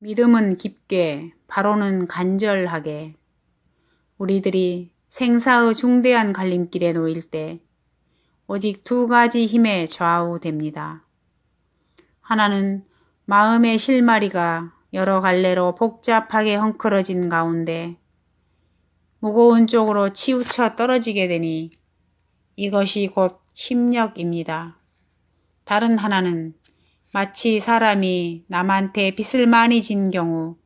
믿음은 깊게, 바로는 간절하게 우리들이 생사의 중대한 갈림길에 놓일 때 오직 두 가지 힘에 좌우됩니다. 하나는 마음의 실마리가 여러 갈래로 복잡하게 헝클어진 가운데 무거운 쪽으로 치우쳐 떨어지게 되니 이것이 곧 심력입니다. 다른 하나는 마치 사람이 남한테 빚을 많이 진 경우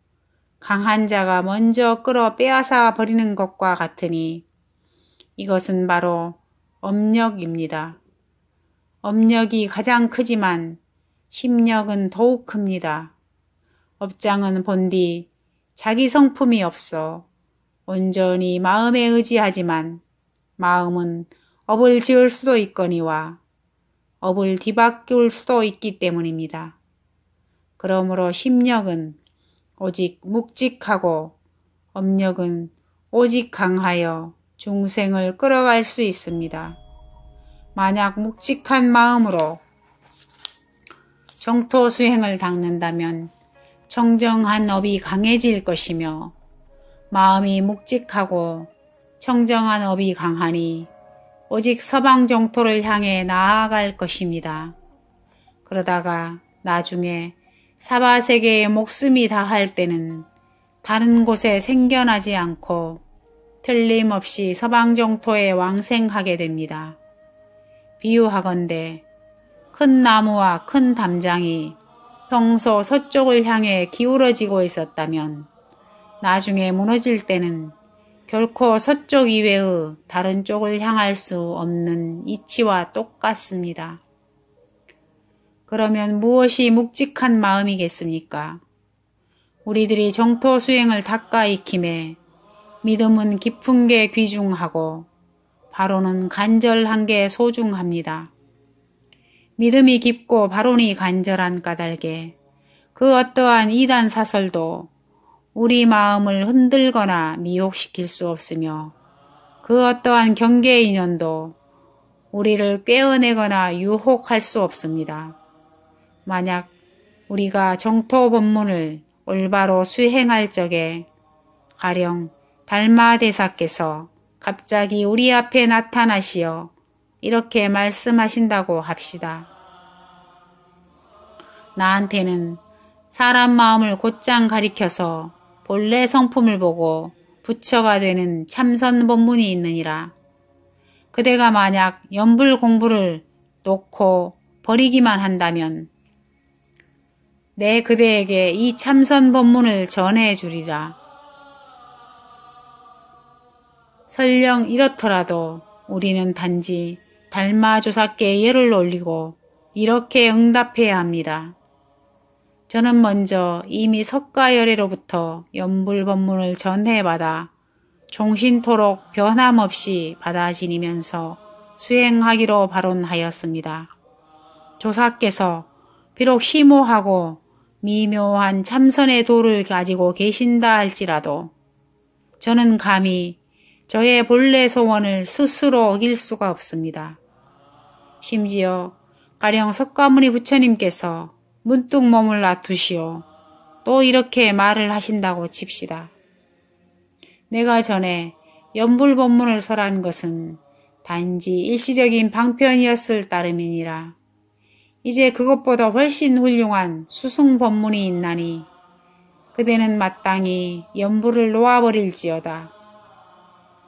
강한 자가 먼저 끌어 빼앗아 버리는 것과 같으니 이것은 바로 업력입니다. 업력이 가장 크지만 심력은 더욱 큽니다. 업장은 본디 자기 성품이 없어 온전히 마음에 의지하지만 마음은 업을 지을 수도 있거니와 업을 뒤바꿀 수도 있기 때문입니다. 그러므로 심력은 오직 묵직하고 업력은 오직 강하여 중생을 끌어갈 수 있습니다. 만약 묵직한 마음으로 정토 수행을 닦는다면 청정한 업이 강해질 것이며 마음이 묵직하고 청정한 업이 강하니 오직 서방 정토를 향해 나아갈 것입니다. 그러다가 나중에 사바 세계의 목숨이 다할 때는 다른 곳에 생겨나지 않고 틀림없이 서방 정토에 왕생하게 됩니다. 비유하건대 큰 나무와 큰 담장이 평소 서쪽을 향해 기울어지고 있었다면 나중에 무너질 때는 결코 서쪽 이외의 다른 쪽을 향할 수 없는 이치와 똑같습니다. 그러면 무엇이 묵직한 마음이겠습니까? 우리들이 정토 수행을 닦아 익힘에 믿음은 깊은 게 귀중하고 바로는 간절한 게 소중합니다. 믿음이 깊고 바론이 간절한 까닭에 그 어떠한 이단 사설도 우리 마음을 흔들거나 미혹시킬 수 없으며 그 어떠한 경계 인연도 우리를 꿰어내거나 유혹할 수 없습니다. 만약 우리가 정토 법문을 올바로 수행할 적에 가령 달마대사께서 갑자기 우리 앞에 나타나시어 이렇게 말씀하신다고 합시다. 나한테는 사람 마음을 곧장 가리켜서 본래 성품을 보고 부처가 되는 참선 본문이 있느니라. 그대가 만약 연불 공부를 놓고 버리기만 한다면 내 그대에게 이 참선 본문을 전해 주리라. 설령 이렇더라도 우리는 단지 달마조사께 예를 올리고 이렇게 응답해야 합니다. 저는 먼저 이미 석가열애로부터 연불법문을 전해받아 종신토록 변함없이 받아 지니면서 수행하기로 발언하였습니다. 조사께서 비록 심오하고 미묘한 참선의 도를 가지고 계신다 할지라도 저는 감히 저의 본래 소원을 스스로 어길 수가 없습니다. 심지어 가령 석가모니 부처님께서 문득 몸을 놔두시오. 또 이렇게 말을 하신다고 칩시다. 내가 전에 연불본문을 설한 것은 단지 일시적인 방편이었을 따름이니라. 이제 그것보다 훨씬 훌륭한 수승본문이 있나니 그대는 마땅히 연불을 놓아버릴지어다.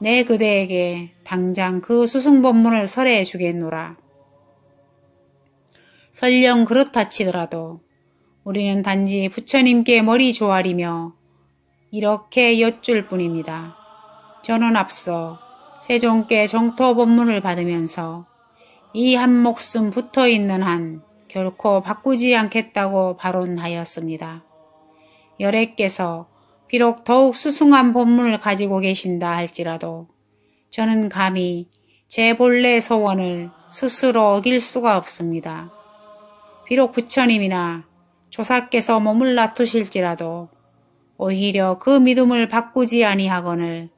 내 그대에게 당장 그수승본문을 설해 주겠노라. 설령 그렇다 치더라도 우리는 단지 부처님께 머리 조아리며 이렇게 여쭐 뿐입니다. 저는 앞서 세종께 정토 법문을 받으면서 이 한 목숨 붙어 있는 한 결코 바꾸지 않겠다고 발언하였습니다. 여래께서 비록 더욱 수승한 법문을 가지고 계신다 할지라도 저는 감히 제 본래 소원을 스스로 어길 수가 없습니다. 비록 부처님이나 조사께서 머물라 두실지라도 오히려 그 믿음을 바꾸지 아니하거늘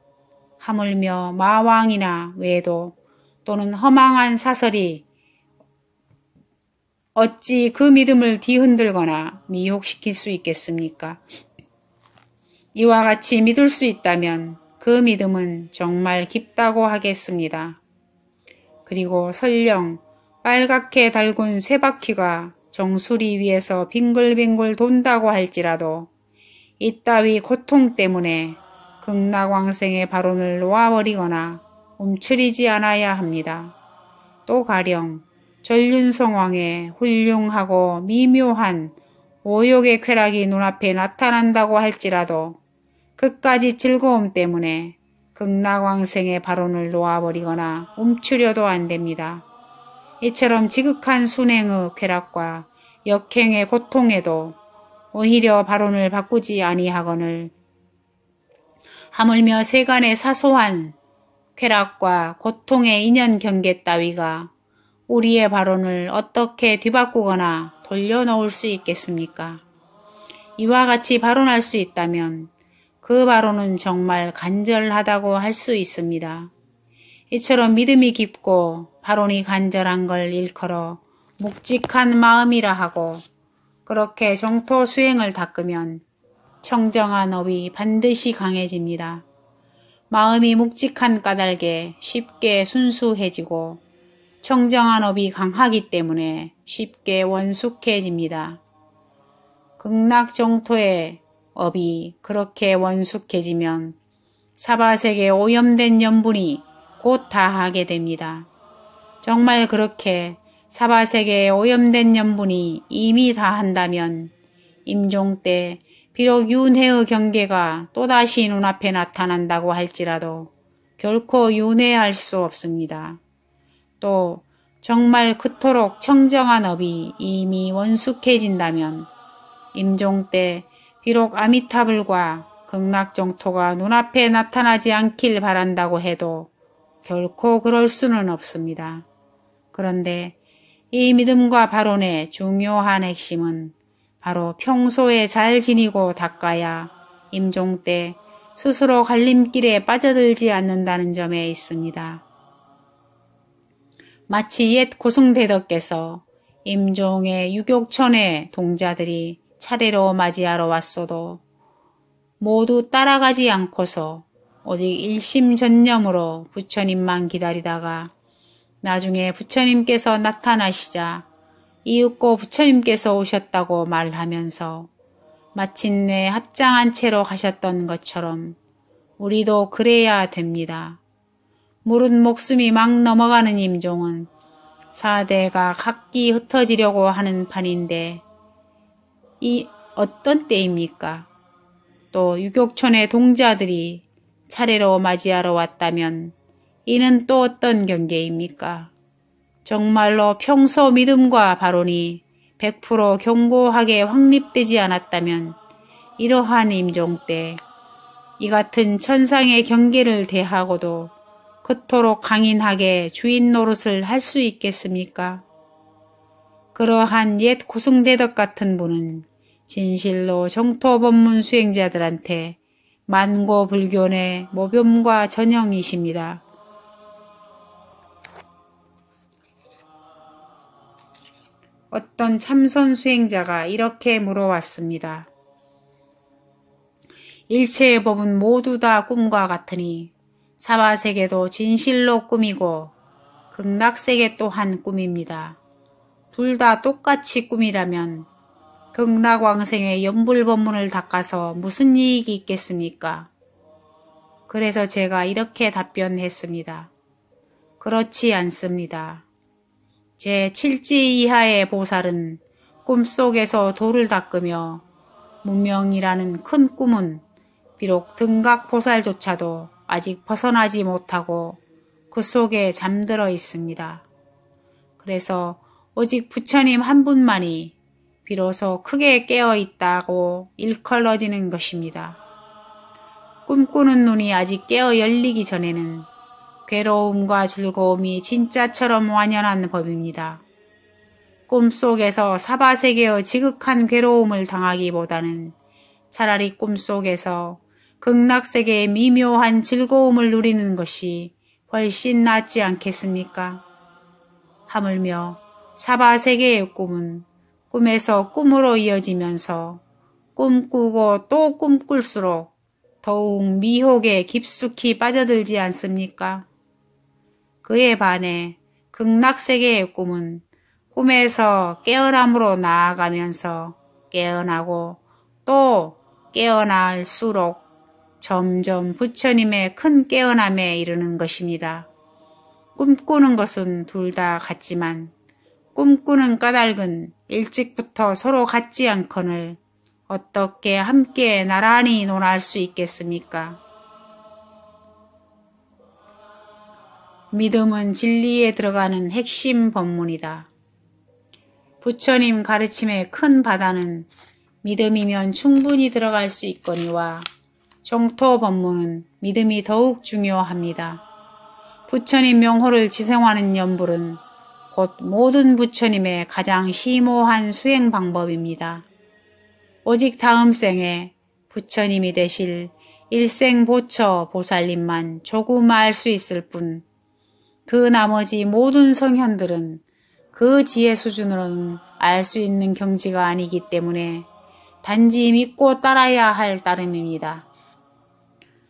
하물며 마왕이나 외도 또는 허망한 사설이 어찌 그 믿음을 뒤흔들거나 미혹시킬 수 있겠습니까? 이와 같이 믿을 수 있다면 그 믿음은 정말 깊다고 하겠습니다. 그리고 설령 빨갛게 달군 쇠바퀴가 정수리 위에서 빙글빙글 돈다고 할지라도 이따위 고통 때문에 극락왕생의 발언을 놓아버리거나 움츠리지 않아야 합니다. 또 가령 전륜성왕의 훌륭하고 미묘한 오욕의 쾌락이 눈앞에 나타난다고 할지라도 끝까지 즐거움 때문에 극락왕생의 발언을 놓아버리거나 움츠려도 안 됩니다. 이처럼 지극한 순행의 쾌락과 역행의 고통에도 오히려 발언을 바꾸지 아니하거늘 하물며 세간의 사소한 쾌락과 고통의 인연 경계 따위가 우리의 발언을 어떻게 뒤바꾸거나 돌려놓을 수 있겠습니까? 이와 같이 발언할 수 있다면 그 발언은 정말 간절하다고 할 수 있습니다. 이처럼 믿음이 깊고 파론이 간절한 걸 일컬어 묵직한 마음이라 하고 그렇게 정토 수행을 닦으면 청정한 업이 반드시 강해집니다. 마음이 묵직한 까닭에 쉽게 순수해지고 청정한 업이 강하기 때문에 쉽게 원숙해집니다. 극락 정토의 업이 그렇게 원숙해지면 사바세계 오염된 염분이 곧 다하게 됩니다. 정말 그렇게 사바세계에 오염된 염분이 이미 다 한다면 임종 때 비록 윤회의 경계가 또다시 눈앞에 나타난다고 할지라도 결코 윤회할 수 없습니다. 또 정말 그토록 청정한 업이 이미 원숙해진다면 임종 때 비록 아미타불과 극락정토가 눈앞에 나타나지 않길 바란다고 해도 결코 그럴 수는 없습니다. 그런데 이 믿음과 발언의 중요한 핵심은 바로 평소에 잘 지니고 닦아야 임종 때 스스로 갈림길에 빠져들지 않는다는 점에 있습니다. 마치 옛 고승대덕께서 임종의 유격천의 동자들이 차례로 맞이하러 왔어도 모두 따라가지 않고서 오직 일심전념으로 부처님만 기다리다가 나중에 부처님께서 나타나시자 이윽고 부처님께서 오셨다고 말하면서 마침내 합장한 채로 가셨던 것처럼 우리도 그래야 됩니다. 물은 목숨이 막 넘어가는 임종은 사대가 각기 흩어지려고 하는 판인데 이 어떤 때입니까? 또 유격촌의 동자들이 차례로 맞이하러 왔다면 이는 또 어떤 경계입니까? 정말로 평소 믿음과 발언이 100% 견고하게 확립되지 않았다면 이러한 임종 때 이 같은 천상의 경계를 대하고도 그토록 강인하게 주인 노릇을 할 수 있겠습니까? 그러한 옛 고승대덕 같은 분은 진실로 정토법문 수행자들한테 만고불교의 모범과 전형이십니다. 어떤 참선 수행자가 이렇게 물어왔습니다. 일체의 법은 모두 다 꿈과 같으니 사바세계도 진실로 꿈이고 극락세계 또한 꿈입니다. 둘 다 똑같이 꿈이라면 극락왕생의 연불법문을 닦아서 무슨 이익이 있겠습니까? 그래서 제가 이렇게 답변했습니다. 그렇지 않습니다. 제7지 이하의 보살은 꿈속에서 돌을 닦으며 문명이라는 큰 꿈은 비록 등각보살조차도 아직 벗어나지 못하고 그 속에 잠들어 있습니다. 그래서 오직 부처님 한 분만이 비로소 크게 깨어 있다고 일컬러지는 것입니다. 꿈꾸는 눈이 아직 깨어 열리기 전에는 괴로움과 즐거움이 진짜처럼 완연한 법입니다. 꿈속에서 사바세계의 지극한 괴로움을 당하기보다는 차라리 꿈속에서 극락세계의 미묘한 즐거움을 누리는 것이 훨씬 낫지 않겠습니까? 하물며 사바세계의 꿈은 꿈에서 꿈으로 이어지면서 꿈꾸고 또 꿈꿀수록 더욱 미혹에 깊숙이 빠져들지 않습니까? 그에 반해 극락세계의 꿈은 꿈에서 깨어남으로 나아가면서 깨어나고 또 깨어날수록 점점 부처님의 큰 깨어남에 이르는 것입니다. 꿈꾸는 것은 둘 다 같지만 꿈꾸는 까닭은 일찍부터 서로 같지 않거늘 어떻게 함께 나란히 논할 수 있겠습니까? 믿음은 진리에 들어가는 핵심 법문이다. 부처님 가르침의 큰 바다는 믿음이면 충분히 들어갈 수 있거니와 종토 법문은 믿음이 더욱 중요합니다. 부처님 명호를 지성하는 연불은 곧 모든 부처님의 가장 심오한 수행 방법입니다. 오직 다음 생에 부처님이 되실 일생 보처 보살님만 조금 알 수 있을 뿐그 나머지 모든 성현들은 그 지혜 수준으로는 알 수 있는 경지가 아니기 때문에 단지 믿고 따라야 할 따름입니다.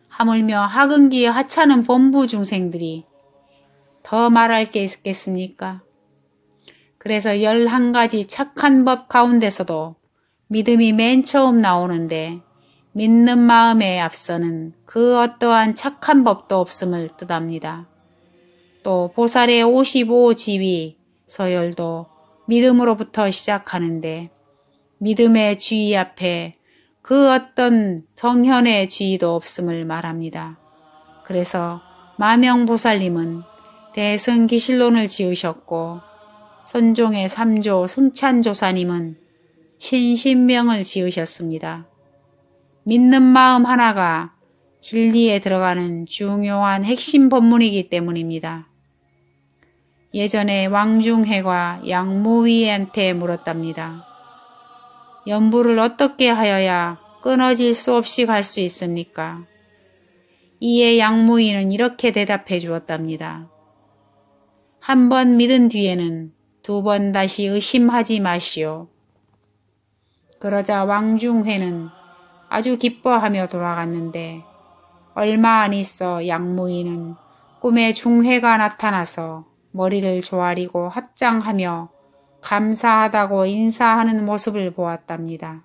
하물며 하근기 하찮은 본부 중생들이 더 말할 게 있겠습니까? 그래서 열한 가지 착한 법 가운데서도 믿음이 맨 처음 나오는데 믿는 마음에 앞서는 그 어떠한 착한 법도 없음을 뜻합니다. 또 보살의 55지위 서열도 믿음으로부터 시작하는데 믿음의 지위 앞에 그 어떤 성현의 지위도 없음을 말합니다. 그래서 마명보살님은 대승기실론을 지으셨고 선종의 삼조 승찬조사님은 신신명을 지으셨습니다. 믿는 마음 하나가 진리에 들어가는 중요한 핵심 법문이기 때문입니다. 예전에 왕중해가 양무위한테 물었답니다. 연부를 어떻게 하여야 끊어질 수 없이 갈 수 있습니까? 이에 양무위는 이렇게 대답해 주었답니다. 한 번 믿은 뒤에는 두 번 다시 의심하지 마시오. 그러자 왕중회는 아주 기뻐하며 돌아갔는데 얼마 안 있어 양무인은 꿈에 중회가 나타나서 머리를 조아리고 합장하며 감사하다고 인사하는 모습을 보았답니다.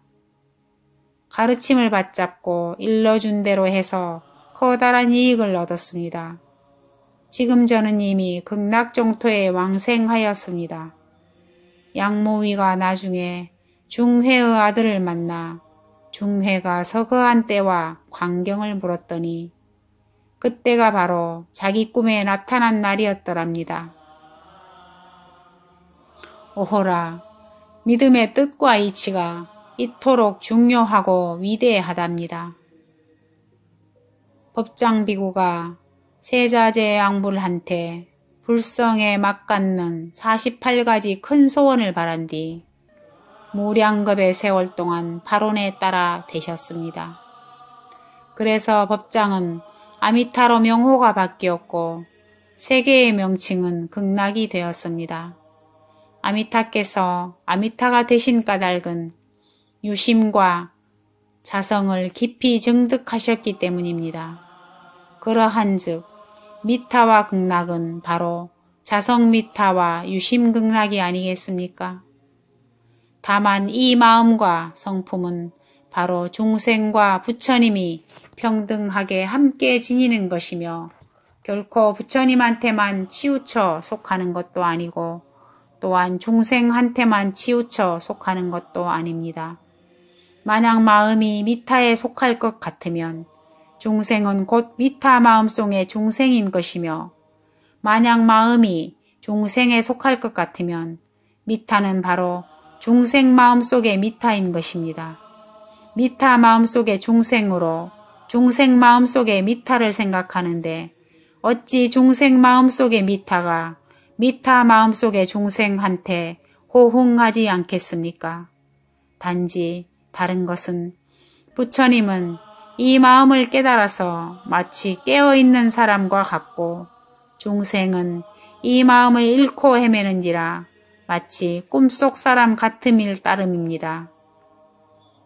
가르침을 받잡고 일러준 대로 해서 커다란 이익을 얻었습니다. 지금 저는 이미 극락정토에 왕생하였습니다. 양모위가 나중에 중회의 아들을 만나 중회가 서거한 때와 광경을 물었더니 그때가 바로 자기 꿈에 나타난 날이었더랍니다. 오호라, 믿음의 뜻과 이치가 이토록 중요하고 위대하답니다. 법장비구가 세자제 왕불한테 불성에 맞갖는 48가지 큰 소원을 바란 뒤 무량급의 세월 동안 발언에 따라 되셨습니다. 그래서 법장은 아미타로 명호가 바뀌었고 세계의 명칭은 극락이 되었습니다. 아미타께서 아미타가 되신 까닭은 유심과 자성을 깊이 증득하셨기 때문입니다. 그러한즉 미타와 극락은 바로 자성 미타와 유심 극락이 아니겠습니까? 다만 이 마음과 성품은 바로 중생과 부처님이 평등하게 함께 지니는 것이며 결코 부처님한테만 치우쳐 속하는 것도 아니고 또한 중생한테만 치우쳐 속하는 것도 아닙니다. 만약 마음이 미타에 속할 것 같으면 중생은 곧 미타 마음속의 중생인 것이며 만약 마음이 중생에 속할 것 같으면 미타는 바로 중생 마음속의 미타인 것입니다. 미타 마음속의 중생으로 중생 마음속의 미타를 생각하는데 어찌 중생 마음속의 미타가 미타 마음속의 중생한테 호응하지 않겠습니까? 단지 다른 것은 부처님은 이 마음을 깨달아서 마치 깨어있는 사람과 같고 중생은 이 마음을 잃고 헤매는지라 마치 꿈속 사람 같음일 따름입니다.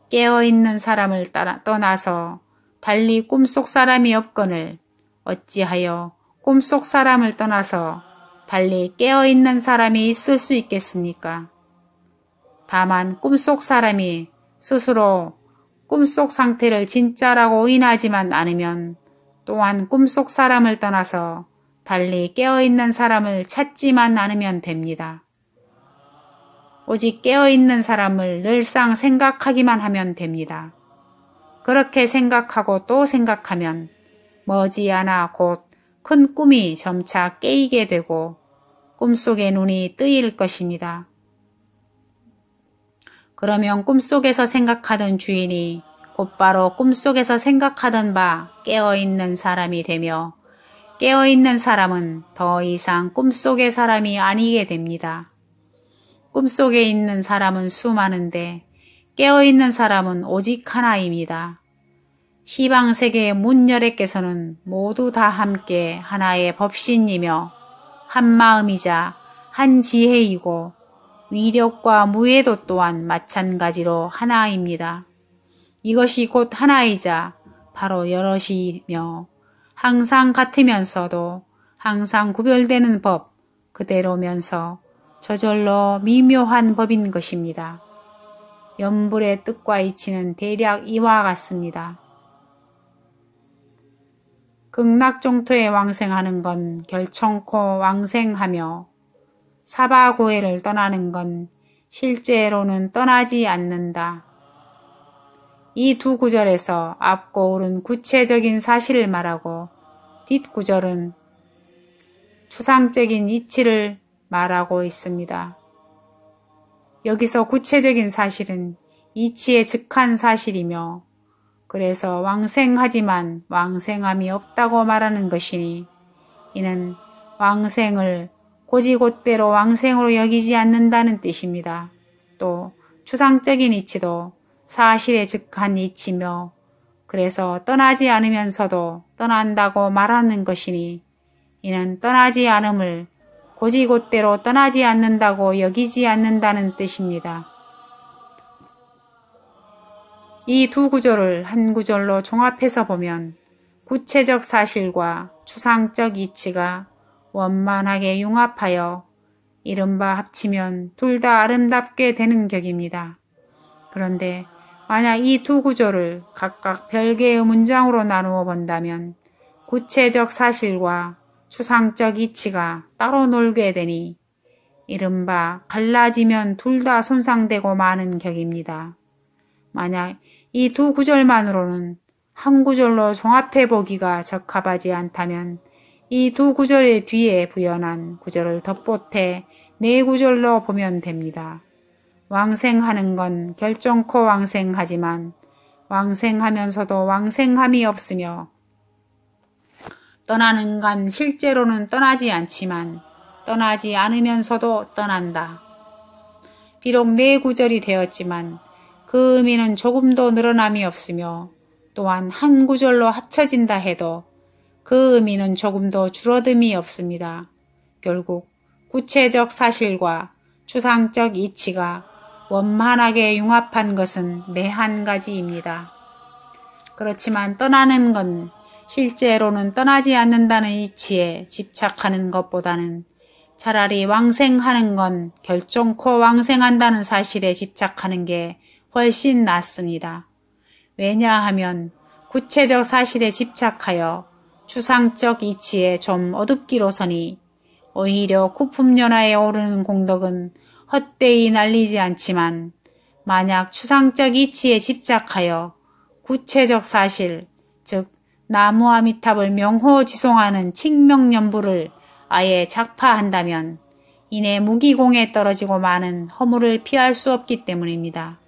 깨어있는 사람을 떠나서 달리 꿈속 사람이 없거늘 어찌하여 꿈속 사람을 떠나서 달리 깨어있는 사람이 있을 수 있겠습니까? 다만 꿈속 사람이 스스로 꿈속 상태를 진짜라고 인하지만 않으면 또한 꿈속 사람을 떠나서 달리 깨어있는 사람을 찾지만 않으면 됩니다. 오직 깨어있는 사람을 늘상 생각하기만 하면 됩니다. 그렇게 생각하고 또 생각하면 머지않아 곧 큰 꿈이 점차 깨이게 되고 꿈속에 눈이 뜨일 것입니다. 그러면 꿈속에서 생각하던 주인이 곧바로 꿈속에서 생각하던 바 깨어있는 사람이 되며 깨어있는 사람은 더 이상 꿈속의 사람이 아니게 됩니다. 꿈속에 있는 사람은 수많은데 깨어있는 사람은 오직 하나입니다. 시방세계의 문열에께서는 모두 다 함께 하나의 법신이며 한마음이자 한지혜이고 위력과 무예도 또한 마찬가지로 하나입니다. 이것이 곧 하나이자 바로 여럿이며 항상 같으면서도 항상 구별되는 법 그대로면서 저절로 미묘한 법인 것입니다. 연불의 뜻과 이치는 대략 이와 같습니다. 극락종토에 왕생하는 건결청코 왕생하며 사바고해를 떠나는 건 실제로는 떠나지 않는다. 이 두 구절에서 앞고 오른 구체적인 사실을 말하고 뒷 구절은 추상적인 이치를 말하고 있습니다. 여기서 구체적인 사실은 이치에 즉한 사실이며 그래서 왕생하지만 왕생함이 없다고 말하는 것이니 이는 왕생을 고지곳대로 왕생으로 여기지 않는다는 뜻입니다. 또 추상적인 이치도 사실에 즉한 이치며 그래서 떠나지 않으면서도 떠난다고 말하는 것이니 이는 떠나지 않음을 곧이곧대로 떠나지 않는다고 여기지 않는다는 뜻입니다. 이 두 구절을 한 구절로 종합해서 보면 구체적 사실과 추상적 이치가 원만하게 융합하여 이른바 합치면 둘 다 아름답게 되는 격입니다. 그런데 만약 이 두 구절을 각각 별개의 문장으로 나누어 본다면 구체적 사실과 추상적 이치가 따로 놀게 되니 이른바 갈라지면 둘 다 손상되고 마는 격입니다. 만약 이 두 구절만으로는 한 구절로 종합해 보기가 적합하지 않다면 이 두 구절의 뒤에 부연한 구절을 덧붙태네 구절로 보면 됩니다. 왕생하는 건 결정코 왕생하지만 왕생하면서도 왕생함이 없으며 떠나는 간 실제로는 떠나지 않지만 떠나지 않으면서도 떠난다. 비록 네 구절이 되었지만 그 의미는 조금도 늘어남이 없으며 또한 한 구절로 합쳐진다 해도 그 의미는 조금도 줄어듦이 없습니다. 결국 구체적 사실과 추상적 이치가 원만하게 융합한 것은 매한 가지입니다. 그렇지만 떠나는 건 실제로는 떠나지 않는다는 이치에 집착하는 것보다는 차라리 왕생하는 건 결정코 왕생한다는 사실에 집착하는 게 훨씬 낫습니다. 왜냐하면 구체적 사실에 집착하여 추상적 이치에 좀 어둡기로 서니 오히려 구품연화에 오르는 공덕은 헛되이 날리지 않지만 만약 추상적 이치에 집착하여 구체적 사실, 즉 나무아미탑을 명호지송하는 칙명연부를 아예 작파한다면 이내 무기공에 떨어지고 많은 허물을 피할 수 없기 때문입니다.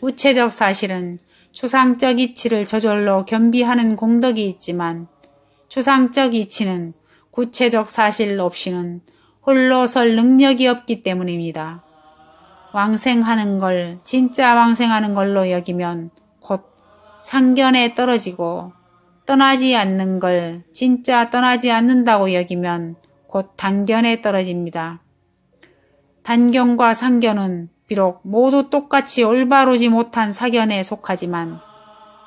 우체적 사실은 추상적 이치를 저절로 겸비하는 공덕이 있지만 추상적 이치는 구체적 사실 없이는 홀로 설 능력이 없기 때문입니다. 왕생하는 걸 진짜 왕생하는 걸로 여기면 곧 상견에 떨어지고 떠나지 않는 걸 진짜 떠나지 않는다고 여기면 곧 단견에 떨어집니다. 단견과 상견은 비록 모두 똑같이 올바르지 못한 사견에 속하지만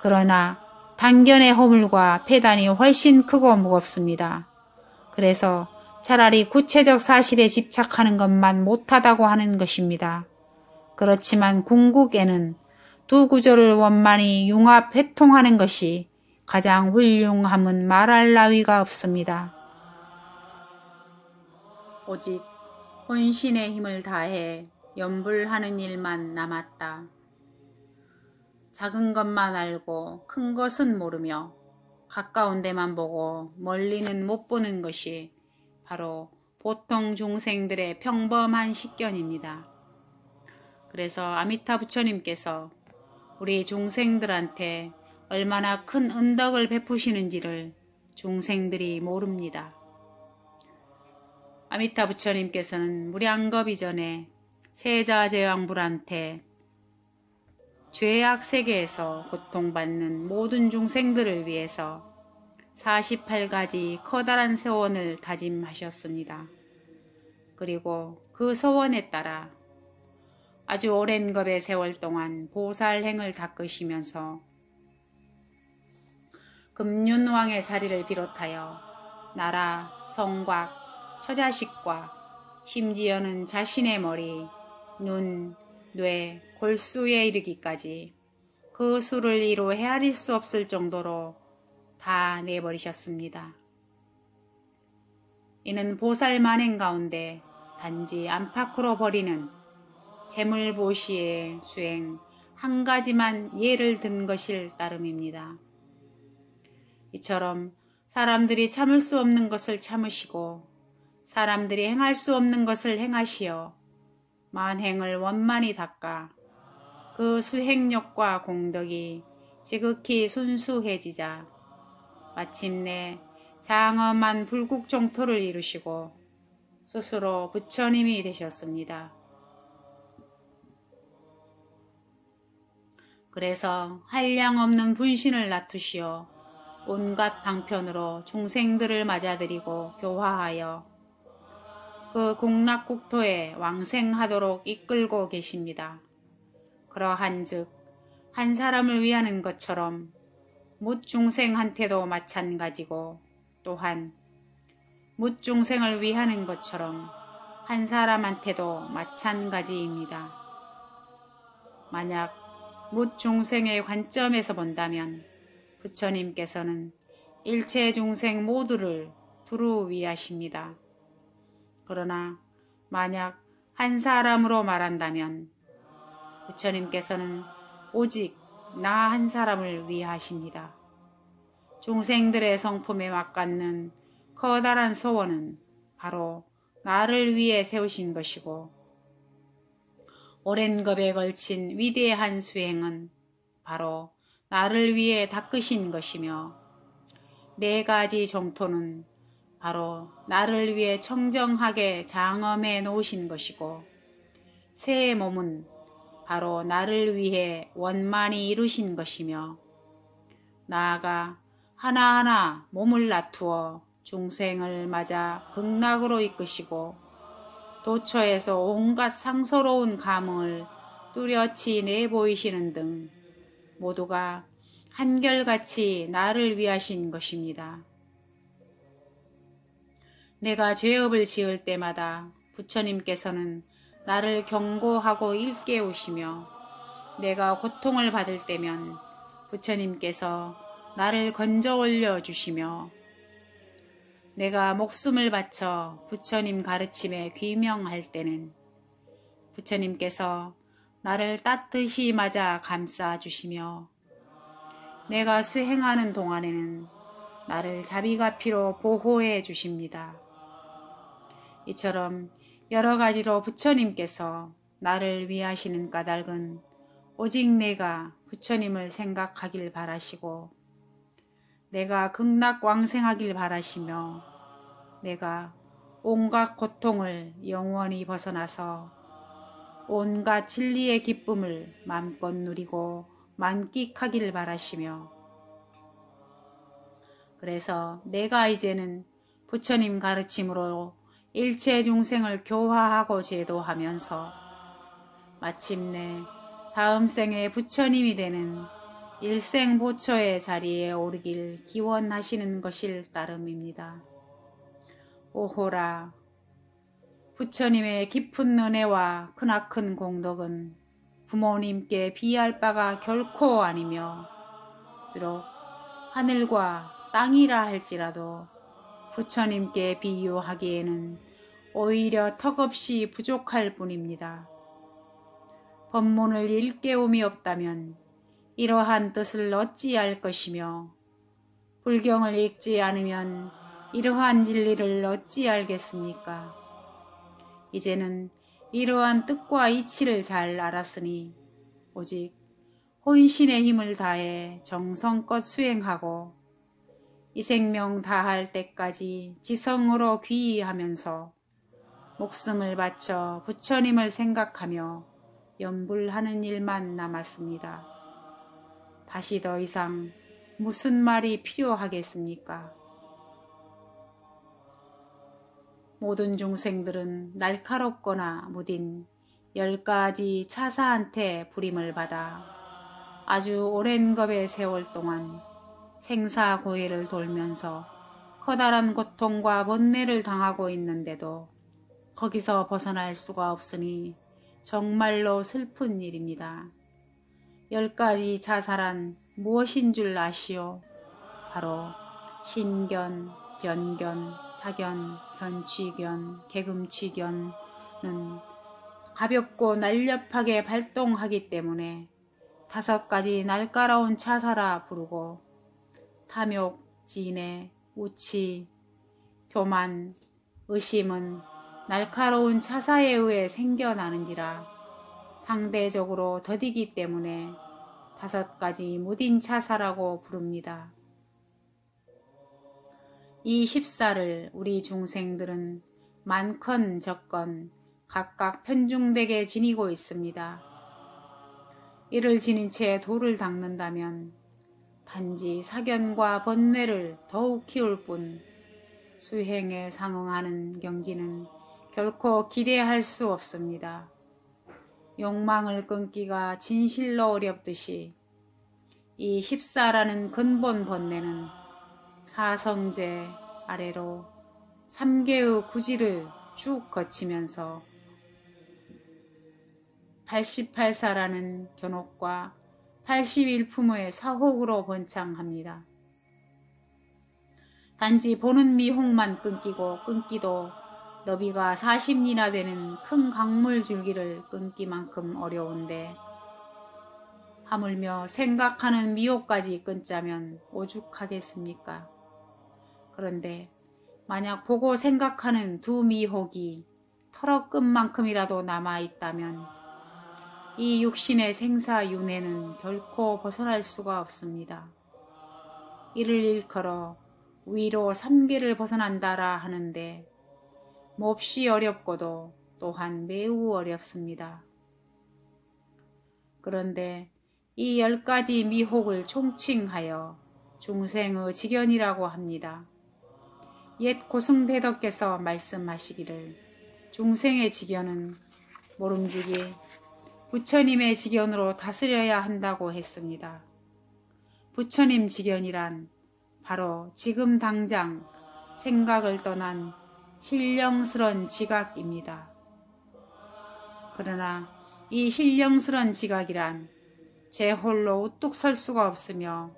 그러나 단견의 허물과 폐단이 훨씬 크고 무겁습니다. 그래서 차라리 구체적 사실에 집착하는 것만 못하다고 하는 것입니다. 그렇지만 궁극에는 두 구조를 원만히 융합 회통하는 것이 가장 훌륭함은 말할 나위가 없습니다. 오직 혼신의 힘을 다해 염불하는 일만 남았다. 작은 것만 알고 큰 것은 모르며 가까운 데만 보고 멀리는 못 보는 것이 바로 보통 중생들의 평범한 식견입니다. 그래서 아미타 부처님께서 우리 중생들한테 얼마나 큰 은덕을 베푸시는지를 중생들이 모릅니다. 아미타 부처님께서는 무량겁이 전에 세자제왕불한테 죄악 세계에서 고통받는 모든 중생들을 위해서 48가지 커다란 서원을 다짐하셨습니다. 그리고 그 서원에 따라 아주 오랜 겁의 세월 동안 보살행을 닦으시면서 금륜왕의 자리를 비롯하여 나라, 성곽, 처자식과 심지어는 자신의 머리, 눈, 뇌, 골수에 이르기까지 그 수를 이루 헤아릴 수 없을 정도로 다 내버리셨습니다. 이는 보살 만행 가운데 단지 안팎으로 버리는 재물보시의 수행 한 가지만 예를 든 것일 따름입니다. 이처럼 사람들이 참을 수 없는 것을 참으시고 사람들이 행할 수 없는 것을 행하시어 만행을 원만히 닦아 그 수행력과 공덕이 지극히 순수해지자 마침내 장엄한 불국종토를 이루시고 스스로 부처님이 되셨습니다. 그래서 한량 없는 분신을 놔두시어 온갖 방편으로 중생들을 맞아들이고 교화하여 그 극락국토에 왕생하도록 이끌고 계십니다. 그러한즉 한 사람을 위하는 것처럼 묻중생한테도 마찬가지고 또한 묻중생을 위하는 것처럼 한 사람한테도 마찬가지입니다. 만약 묻중생의 관점에서 본다면 부처님께서는 일체 중생 모두를 두루 위하십니다. 그러나 만약 한 사람으로 말한다면 부처님께서는 오직 나 한 사람을 위하십니다. 중생들의 성품에 맞갖는 커다란 소원은 바로 나를 위해 세우신 것이고 오랜 겁에 걸친 위대한 수행은 바로 나를 위해 닦으신 것이며 네 가지 정토는 바로 나를 위해 청정하게 장엄해 놓으신 것이고 새 몸은 바로 나를 위해 원만히 이루신 것이며 나아가 하나하나 몸을 낮추어 중생을 맞아 극락으로 이끄시고 도처에서 온갖 상서로운 감을 뚜렷이 내보이시는 등 모두가 한결같이 나를 위하신 것입니다. 내가 죄업을 지을 때마다 부처님께서는 나를 경고하고 일깨우시며 내가 고통을 받을 때면 부처님께서 나를 건져 올려 주시며 내가 목숨을 바쳐 부처님 가르침에 귀명할 때는 부처님께서 나를 따뜻히 맞아 감싸 주시며 내가 수행하는 동안에는 나를 자비가 피로 보호해 주십니다. 이처럼 여러 가지로 부처님께서 나를 위하시는 까닭은 오직 내가 부처님을 생각하길 바라시고 내가 극락왕생하길 바라시며 내가 온갖 고통을 영원히 벗어나서 온갖 진리의 기쁨을 마음껏 누리고 만끽하기를 바라시며 그래서 내가 이제는 부처님 가르침으로 일체 중생을 교화하고 제도하면서 마침내 다음 생에 부처님이 되는 일생 보초의 자리에 오르길 기원하시는 것일 따름입니다. 오호라 부처님의 깊은 은혜와 크나큰 공덕은 부모님께 비할 바가 결코 아니며 비록 하늘과 땅이라 할지라도 부처님께 비유하기에는 오히려 턱없이 부족할 뿐입니다. 법문을 일깨움이 없다면 이러한 뜻을 어찌 알 것이며 불경을 읽지 않으면 이러한 진리를 어찌 알겠습니까? 이제는 이러한 뜻과 이치를 잘 알았으니 오직 혼신의 힘을 다해 정성껏 수행하고 이 생명 다할 때까지 지성으로 귀의하면서 목숨을 바쳐 부처님을 생각하며 염불하는 일만 남았습니다. 다시 더 이상 무슨 말이 필요하겠습니까? 모든 중생들은 날카롭거나 무딘 열 가지 차사한테 부림을 받아 아주 오랜 겁의 세월 동안 생사고해를 돌면서 커다란 고통과 번뇌를 당하고 있는데도 거기서 벗어날 수가 없으니 정말로 슬픈 일입니다. 열 가지 자살한 무엇인 줄 아시오? 바로 신견, 변견, 사견, 변치견 개금치견은 가볍고 날렵하게 발동하기 때문에 다섯 가지 날카로운 차사라 부르고 탐욕, 진해, 우치, 교만, 의심은 날카로운 차사에 의해 생겨나는지라 상대적으로 더디기 때문에 다섯 가지 무딘 차사라고 부릅니다. 이 십사를 우리 중생들은 많건 적건 각각 편중되게 지니고 있습니다. 이를 지닌 채 도를 닦는다면 단지 사견과 번뇌를 더욱 키울 뿐 수행에 상응하는 경지는 결코 기대할 수 없습니다. 욕망을 끊기가 진실로 어렵듯이 이 십사라는 근본 번뇌는 사성제 아래로 3개의 구지를 쭉 거치면서 88사라는 견옥과 81품의 사혹으로 번창합니다. 단지 보는 미혹만 끊기고 끊기도 너비가 40리나 되는 큰 강물 줄기를 끊기만큼 어려운데 하물며 생각하는 미혹까지 끊자면 오죽하겠습니까? 그런데 만약 보고 생각하는 두 미혹이 털어끝만큼이라도 남아있다면 이 육신의 생사윤회는 결코 벗어날 수가 없습니다. 이를 일컬어 위로 삼계를 벗어난다라 하는데 몹시 어렵고도 또한 매우 어렵습니다. 그런데 이 열 가지 미혹을 총칭하여 중생의 직연이라고 합니다. 옛 고승대덕께서 말씀하시기를 중생의 직연은 모름지기 부처님의 직연으로 다스려야 한다고 했습니다. 부처님 직연이란 바로 지금 당장 생각을 떠난 신령스런 지각입니다. 그러나 이 신령스런 지각이란 제 홀로 우뚝 설 수가 없으며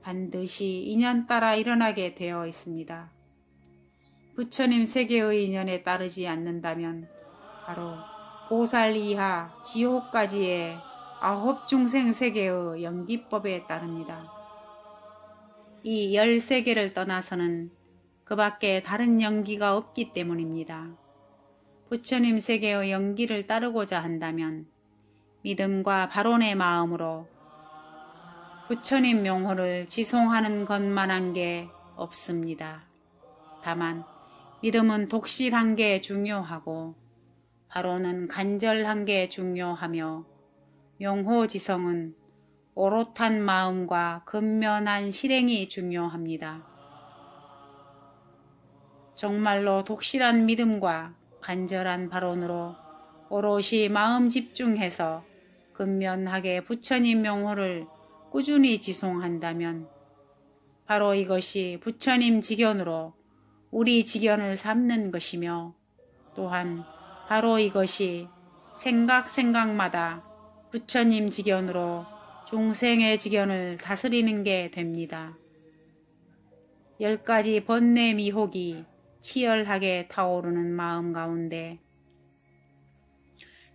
반드시 인연 따라 일어나게 되어 있습니다. 부처님 세계의 인연에 따르지 않는다면 바로 보살 이하 지옥까지의 아홉 중생 세계의 연기법에 따릅니다. 이 열세계를 떠나서는 그 밖에 다른 연기가 없기 때문입니다. 부처님 세계의 연기를 따르고자 한다면 믿음과 발언의 마음으로 부처님 명호를 지송하는 것만한 게 없습니다. 다만 믿음은 독실한 게 중요하고 바로는 간절한 게 중요하며 명호지성은 오롯한 마음과 근면한 실행이 중요합니다. 정말로 독실한 믿음과 간절한 발언으로 오롯이 마음 집중해서 근면하게 부처님 명호를 꾸준히 지송한다면 바로 이것이 부처님 직연으로 우리 직연을 삼는 것이며 또한 바로 이것이 생각 생각마다 부처님 직연으로 중생의 직연을 다스리는 게 됩니다. 열 가지 번뇌 미혹이 치열하게 타오르는 마음 가운데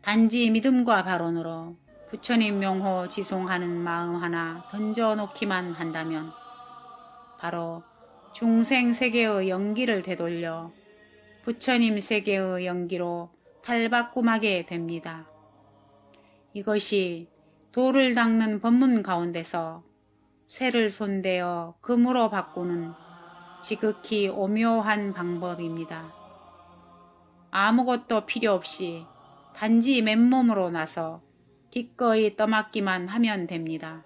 단지 믿음과 발언으로 부처님 명호 지송하는 마음 하나 던져놓기만 한다면 바로 중생 세계의 연기를 되돌려 부처님 세계의 연기로 탈바꿈하게 됩니다. 이것이 돌을 닦는 법문 가운데서 쇠를 손대어 금으로 바꾸는 지극히 오묘한 방법입니다. 아무것도 필요 없이 단지 맨몸으로 나서 기꺼이 떠맡기만 하면 됩니다.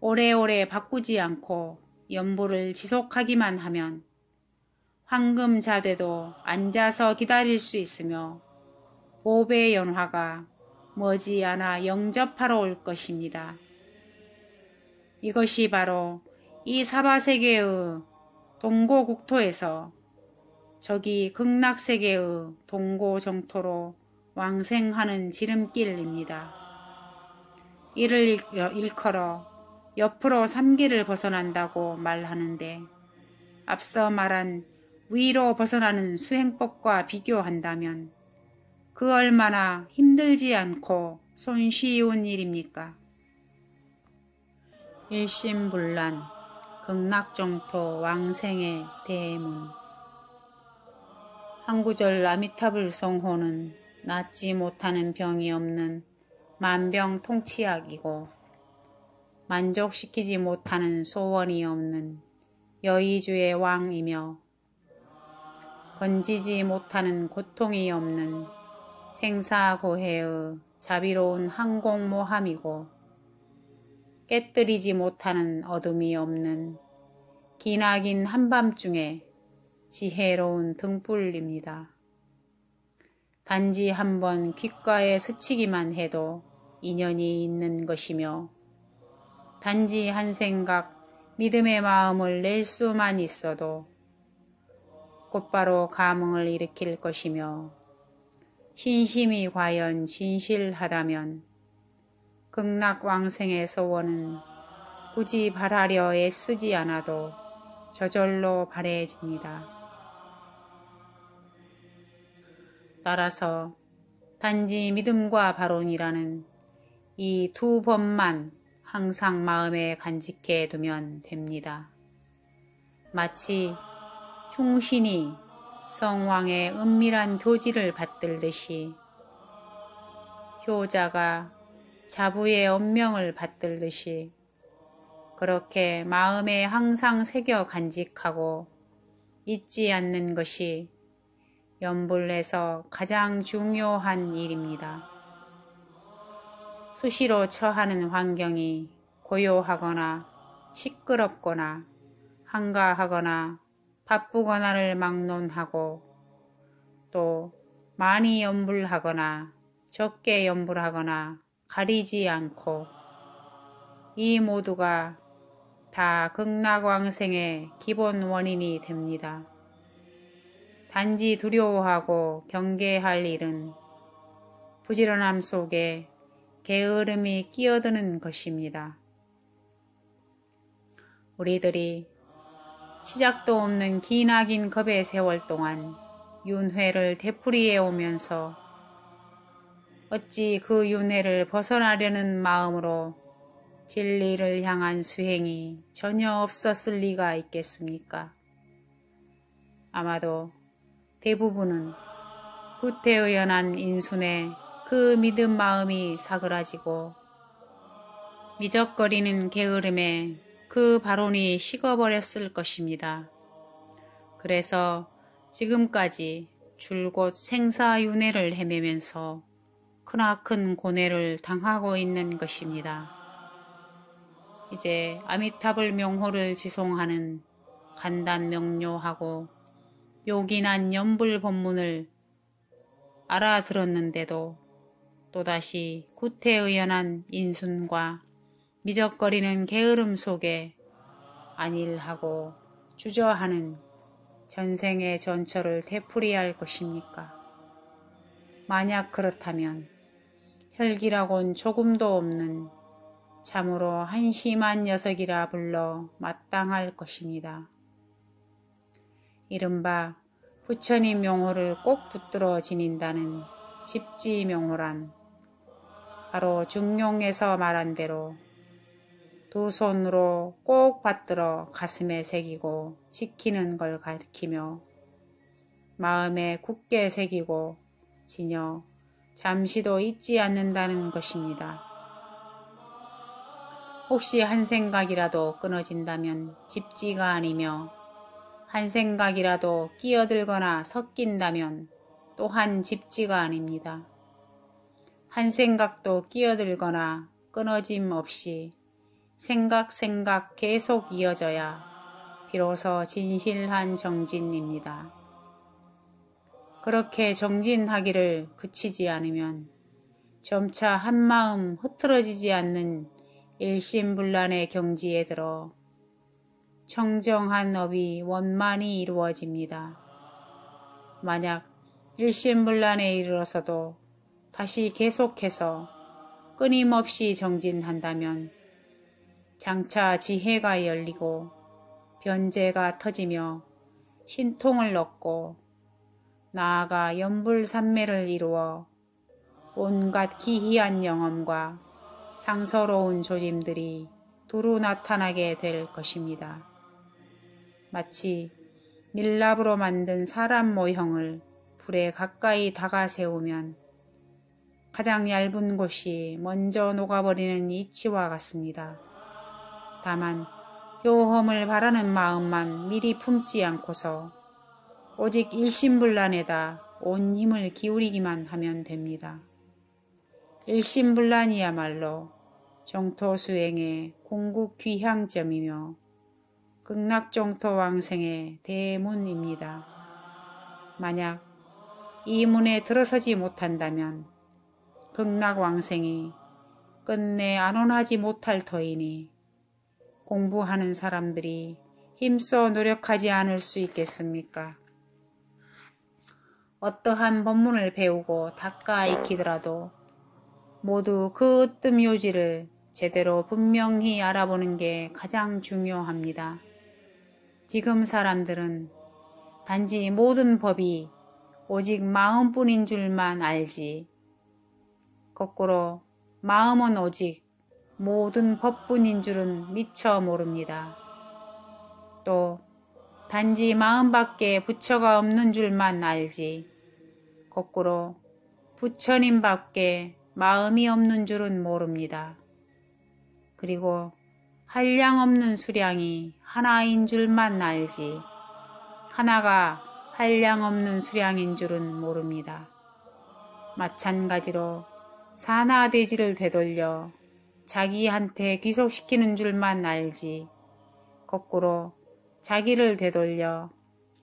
오래오래 바꾸지 않고 연보를 지속하기만 하면 황금자대도 앉아서 기다릴 수 있으며 보배 연화가 머지않아 영접하러 올 것입니다. 이것이 바로 이 사바세계의 동고국토에서 저기 극락세계의 동고정토로 왕생하는 지름길입니다. 이를 어, 일컬어 옆으로 삼기를 벗어난다고 말하는데 앞서 말한 위로 벗어나는 수행법과 비교한다면 그 얼마나 힘들지 않고 손쉬운 일입니까? 일심불란 극락정토 왕생의 대문 한구절 아미타불 성호는 낫지 못하는 병이 없는 만병통치약이고 만족시키지 못하는 소원이 없는 여의주의 왕이며 건지지 못하는 고통이 없는 생사고해의 자비로운 항공모함이고 깨뜨리지 못하는 어둠이 없는 기나긴 한밤중에 지혜로운 등불입니다. 단지 한번 귓가에 스치기만 해도 인연이 있는 것이며 단지 한 생각, 믿음의 마음을 낼 수만 있어도 곧바로 감흥을 일으킬 것이며 신심이 과연 진실하다면 극락왕생의 소원은 굳이 바라려 애쓰지 않아도 저절로 바래집니다. 따라서 단지 믿음과 발언이라는 이두 법만 항상 마음에 간직해 두면 됩니다. 마치 충신이 성왕의 은밀한 교지를 받들듯이 효자가 자부의 엄명을 받들듯이 그렇게 마음에 항상 새겨 간직하고 잊지 않는 것이 연불에서 가장 중요한 일입니다. 수시로 처하는 환경이 고요하거나 시끄럽거나 한가하거나 바쁘거나를 막론하고 또 많이 염불하거나 적게 염불하거나 가리지 않고 이 모두가 다 극락왕생의 기본 원인이 됩니다. 단지 두려워하고 경계할 일은 부지런함 속에 게으름이 끼어드는 것입니다. 우리들이 시작도 없는 기나긴 겁의 세월 동안 윤회를 되풀이해 오면서 어찌 그 윤회를 벗어나려는 마음으로 진리를 향한 수행이 전혀 없었을 리가 있겠습니까? 아마도 대부분은 구태의연한 인순의 그 믿음 마음이 사그라지고 미적거리는 게으름에 그 발언이 식어버렸을 것입니다. 그래서 지금까지 줄곧 생사윤회를 헤매면서 크나큰 고뇌를 당하고 있는 것입니다. 이제 아미타불 명호를 지송하는 간단 명료하고 요긴한 연불 본문을 알아들었는데도 또다시 구태의연한 인순과 미적거리는 게으름 속에 안일하고 주저하는 전생의 전처를 되풀이할 것입니까? 만약 그렇다면 혈기라곤 조금도 없는 참으로 한심한 녀석이라 불러 마땅할 것입니다. 이른바 부처님 명호를 꼭 붙들어 지닌다는 집지 명호란 바로 중용에서 말한 대로 두 손으로 꼭 받들어 가슴에 새기고 지키는 걸 가리키며 마음에 굳게 새기고 지녀 잠시도 잊지 않는다는 것입니다. 혹시 한 생각이라도 끊어진다면 집지가 아니며 한 생각이라도 끼어들거나 섞인다면 또한 집지가 아닙니다. 한 생각도 끼어들거나 끊어짐 없이 생각 생각 계속 이어져야 비로소 진실한 정진입니다. 그렇게 정진하기를 그치지 않으면 점차 한마음 흐트러지지 않는 일심불란의 경지에 들어 청정한 업이 원만히 이루어집니다. 만약 일심불란에 이르러서도 다시 계속해서 끊임없이 정진한다면 장차 지혜가 열리고 변제가 터지며 신통을 얻고 나아가 연불산매를 이루어 온갖 기이한 영험과 상서로운 조짐들이 두루 나타나게 될 것입니다. 마치 밀랍으로 만든 사람 모형을 불에 가까이 다가 세우면 가장 얇은 곳이 먼저 녹아버리는 이치와 같습니다. 다만 효험을 바라는 마음만 미리 품지 않고서 오직 일심불란에다 온 힘을 기울이기만 하면 됩니다. 일심불란이야말로 정토수행의 공국귀향점이며 극락정토왕생의 대문입니다. 만약 이 문에 들어서지 못한다면 극락왕생이 끝내 안원하지 못할 터이니 공부하는 사람들이 힘써 노력하지 않을 수 있겠습니까? 어떠한 법문을 배우고 닦아 익히더라도 모두 그 뜸요지를 제대로 분명히 알아보는 게 가장 중요합니다. 지금 사람들은 단지 모든 법이 오직 마음뿐인 줄만 알지 거꾸로 마음은 오직 모든 법뿐인 줄은 미처 모릅니다. 또 단지 마음밖에 부처가 없는 줄만 알지 거꾸로 부처님밖에 마음이 없는 줄은 모릅니다. 그리고 한량 없는 수량이 하나인 줄만 알지 하나가 한량 없는 수량인 줄은 모릅니다. 마찬가지로 사나대지를 되돌려 자기한테 귀속시키는 줄만 알지. 거꾸로 자기를 되돌려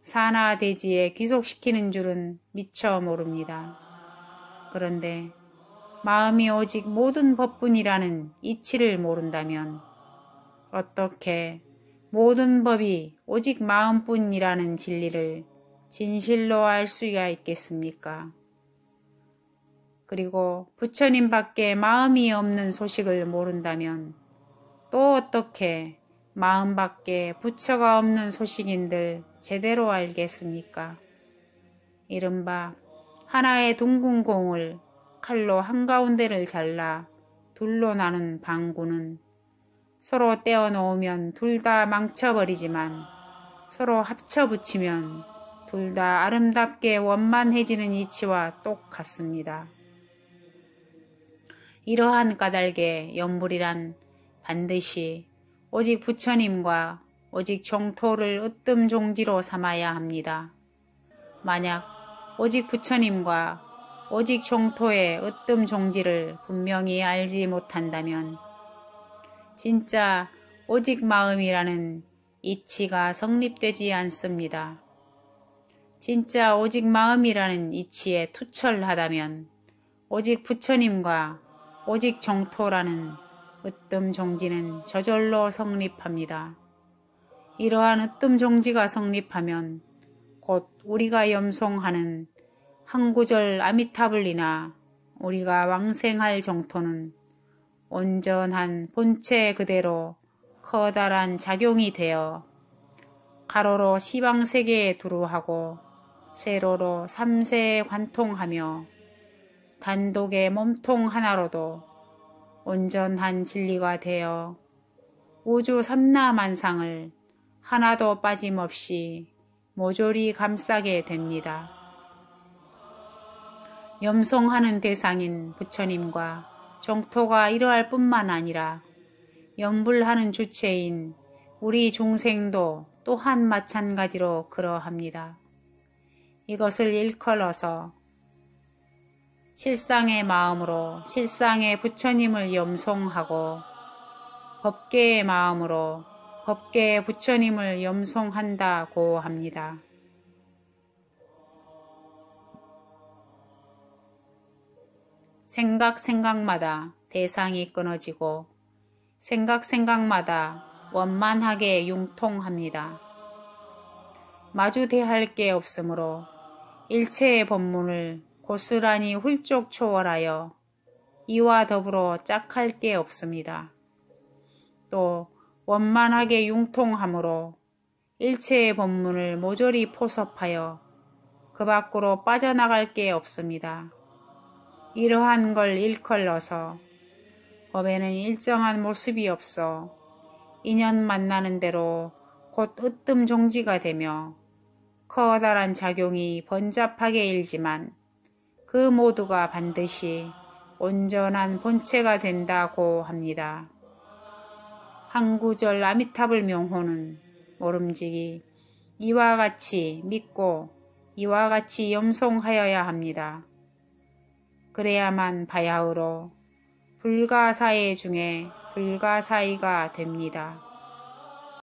사나대지에 귀속시키는 줄은 미처 모릅니다. 그런데 마음이 오직 모든 법뿐이라는 이치를 모른다면 어떻게 모든 법이 오직 마음뿐이라는 진리를 진실로 알 수가 있겠습니까? 그리고 부처님 밖에 마음이 없는 소식을 모른다면 또 어떻게 마음 밖에 부처가 없는 소식인들 제대로 알겠습니까? 이른바 하나의 둥근 공을 칼로 한가운데를 잘라 둘로 나눈 방구는 서로 떼어 놓으면 둘 다 망쳐버리지만 서로 합쳐 붙이면 둘 다 아름답게 원만해지는 이치와 똑같습니다. 이러한 까닭에 영불이란 반드시 오직 부처님과 오직 종토를 으뜸 종지로 삼아야 합니다. 만약 오직 부처님과 오직 종토의 으뜸 종지를 분명히 알지 못한다면 진짜 오직 마음이라는 이치가 성립되지 않습니다. 진짜 오직 마음이라는 이치에 투철하다면 오직 부처님과 오직 정토라는 으뜸 종지는 저절로 성립합니다. 이러한 으뜸 종지가 성립하면 곧 우리가 염송하는 항구절 아미타불이나 우리가 왕생할 정토는 온전한 본체 그대로 커다란 작용이 되어 가로로 시방세계에 두루하고 세로로 삼세에 관통하며 단독의 몸통 하나로도 온전한 진리가 되어 우주 삼나만상을 하나도 빠짐없이 모조리 감싸게 됩니다. 염송하는 대상인 부처님과 종토가 이러할 뿐만 아니라 염불하는 주체인 우리 중생도 또한 마찬가지로 그러합니다. 이것을 일컬어서 실상의 마음으로 실상의 부처님을 염송하고 법계의 마음으로 법계의 부처님을 염송한다고 합니다. 생각 생각마다 대상이 끊어지고 생각 생각마다 원만하게 융통합니다. 마주대할 게 없으므로 일체의 법문을 고스란히 훌쩍 초월하여 이와 더불어 짝할 게 없습니다. 또 원만하게 융통함으로 일체의 법문을 모조리 포섭하여 그 밖으로 빠져나갈 게 없습니다. 이러한 걸 일컬러서 법에는 일정한 모습이 없어 인연 만나는 대로 곧 으뜸 종지가 되며 커다란 작용이 번잡하게 일지만 그 모두가 반드시 온전한 본체가 된다고 합니다. 한 구절 아미타불 명호는 모름지기 이와 같이 믿고 이와 같이 염송하여야 합니다. 그래야만 바야흐로 불가사의 중에 불가사의가 됩니다.